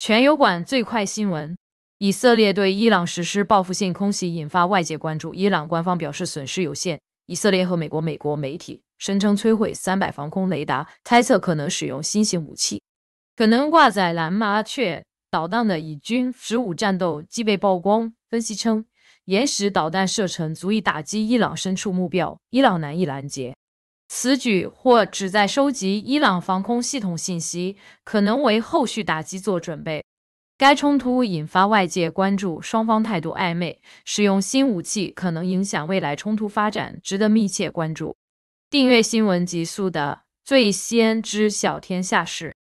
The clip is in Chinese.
全油管最快新闻：以色列对伊朗实施报复性空袭，引发外界关注。伊朗官方表示损失有限。以色列和美国，美国媒体声称摧毁三百防空雷达，猜测可能使用新型武器，可能挂载蓝麻雀导弹的以军十五战斗机被曝光。分析称，岩石导弹射程足以打击伊朗深处目标，伊朗难以拦截。此举或旨在收集伊朗防空系统信息，可能为后续打击做准备。该冲突引发外界关注，双方态度暧昧，使用新武器可能影响未来冲突发展，值得密切关注。订阅新闻极速的，最先知晓天下事。